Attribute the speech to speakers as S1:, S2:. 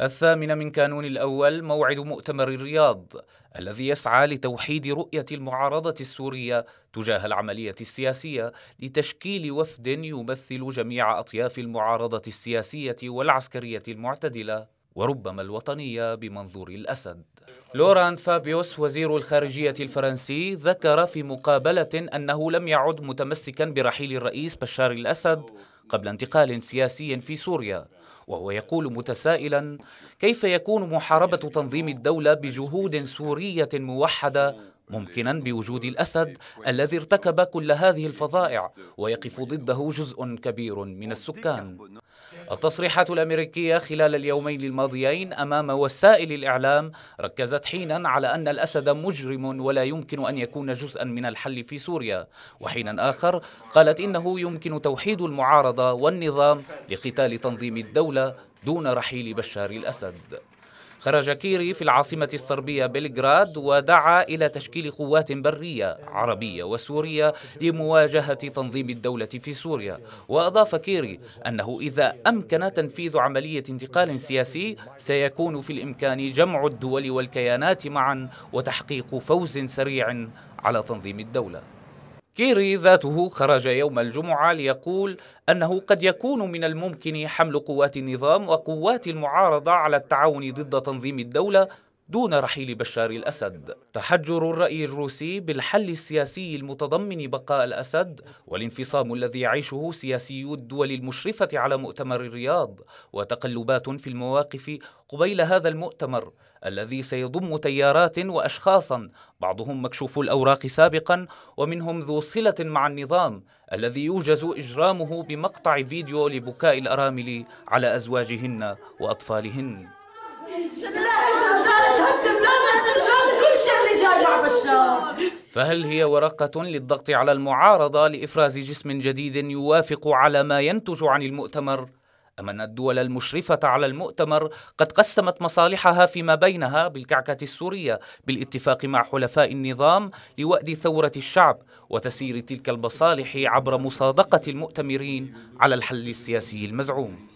S1: الثامنة من كانون الأول موعد مؤتمر الرياض الذي يسعى لتوحيد رؤية المعارضة السورية تجاه العملية السياسية لتشكيل وفد يمثل جميع أطياف المعارضة السياسية والعسكرية المعتدلة وربما الوطنية بمنظور الأسد لوران فابيوس وزير الخارجية الفرنسي ذكر في مقابلة أنه لم يعد متمسكا برحيل الرئيس بشار الأسد قبل انتقال سياسي في سوريا وهو يقول متسائلا كيف يكون محاربة تنظيم الدولة بجهود سورية موحدة ممكنا بوجود الأسد الذي ارتكب كل هذه الفظائع ويقف ضده جزء كبير من السكان التصريحات الامريكيه خلال اليومين الماضيين امام وسائل الاعلام ركزت حينا على ان الاسد مجرم ولا يمكن ان يكون جزءا من الحل في سوريا، وحينا اخر قالت انه يمكن توحيد المعارضه والنظام لقتال تنظيم الدوله دون رحيل بشار الاسد. خرج كيري في العاصمة الصربية بلغراد ودعا إلى تشكيل قوات برية عربية وسورية لمواجهة تنظيم الدولة في سوريا وأضاف كيري أنه إذا أمكن تنفيذ عملية انتقال سياسي سيكون في الإمكان جمع الدول والكيانات معا وتحقيق فوز سريع على تنظيم الدولة كيري ذاته خرج يوم الجمعة ليقول أنه قد يكون من الممكن حمل قوات النظام وقوات المعارضة على التعاون ضد تنظيم الدولة دون رحيل بشار الأسد تحجر الرأي الروسي بالحل السياسي المتضمن بقاء الأسد والانفصام الذي يعيشه سياسيو الدول المشرفة على مؤتمر الرياض وتقلبات في المواقف قبيل هذا المؤتمر الذي سيضم تيارات واشخاصا بعضهم مكشوف الاوراق سابقا ومنهم ذو صله مع النظام الذي يوجز اجرامه بمقطع فيديو لبكاء الارامل على ازواجهن واطفالهن كل بشار فهل هي ورقة للضغط على المعارضة لإفراز جسم جديد يوافق على ما ينتج عن المؤتمر؟ أم أن الدول المشرفة على المؤتمر قد قسمت مصالحها فيما بينها بالكعكة السورية بالاتفاق مع حلفاء النظام لوأد ثورة الشعب وتسير تلك المصالح عبر مصادقة المؤتمرين على الحل السياسي المزعوم؟